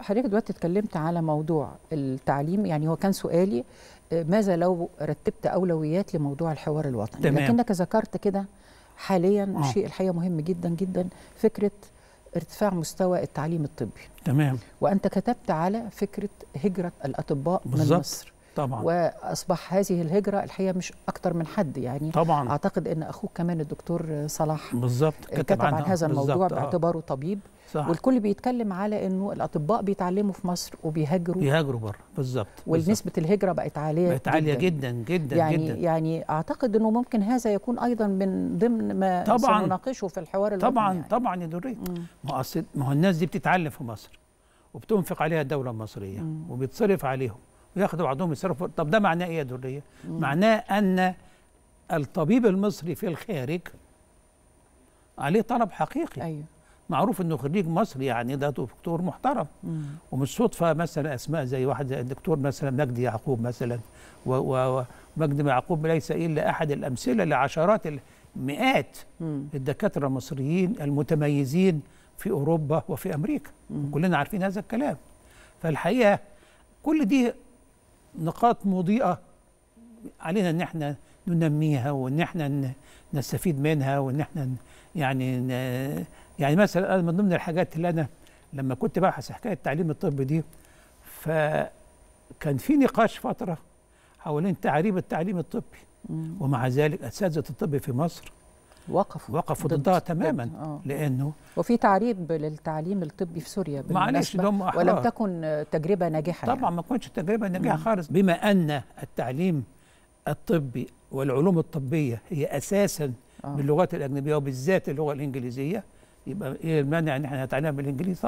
حضرتك دلوقتي اتكلمت على موضوع التعليم يعني هو كان سؤالي آه، ماذا لو رتبت اولويات لموضوع الحوار الوطني تمام. لكنك ذكرت كده حاليا آه. شيء الحقيقه مهم جدا جدا فكره ارتفاع مستوى التعليم الطبي تمام وانت كتبت على فكره هجره الاطباء بالزبط. من مصر طبعا واصبح هذه الهجره الحقيقه مش اكتر من حد يعني طبعا اعتقد ان اخوك كمان الدكتور صلاح بالظبط كتب, كتب عن هذا الموضوع آه. باعتباره طبيب صح. والكل بيتكلم على انه الاطباء بيتعلموا في مصر وبيهاجروا بيهاجروا بره بالظبط ونسبه الهجره بقت عاليه بقت عاليه جدا جدا يعني جدا يعني اعتقد انه ممكن هذا يكون ايضا من ضمن ما طبعا سنناقشه في الحوار طبعا يعني. طبعا يا نوري ما هو الناس دي بتتعلم في مصر وبتنفق عليها الدوله المصريه مم. عليهم وياخدوا بعضهم يصرفوا طب ده معناه ايه يا دريه؟ معناه ان الطبيب المصري في الخارج عليه طلب حقيقي أيوه. معروف انه خريج مصر يعني ده دكتور محترم ومش صدفه مثلا اسماء زي واحد زي الدكتور مثلا مجدي يعقوب مثلا ومجدي يعقوب ليس الا احد الامثله لعشرات مئات الدكاتره المصريين المتميزين في اوروبا وفي امريكا مم. كلنا عارفين هذا الكلام فالحقيقه كل دي نقاط مضيئة علينا ان احنا ننميها وان احنا نستفيد منها وان احنا يعني يعني مثلا انا من ضمن الحاجات اللي انا لما كنت ببحث حكايه التعليم الطبي دي فكان في نقاش فتره حوالين تعريب التعليم الطبي ومع ذلك اساتذه الطب في مصر وقفوا وقفوا ضدها تماما ضد. آه،, آه. لانه وفي تعريب للتعليم الطبي في سوريا معلش لهم أحرار. ولم تكن تجربه ناجحه يعني. طبعا يعني. ما كانتش تجربه ناجحه نعم. خالص بما ان التعليم الطبي والعلوم الطبيه هي اساسا آه. باللغات الاجنبيه وبالذات اللغه الانجليزيه يبقى ايه المانع ان احنا نتعلم بالانجليزي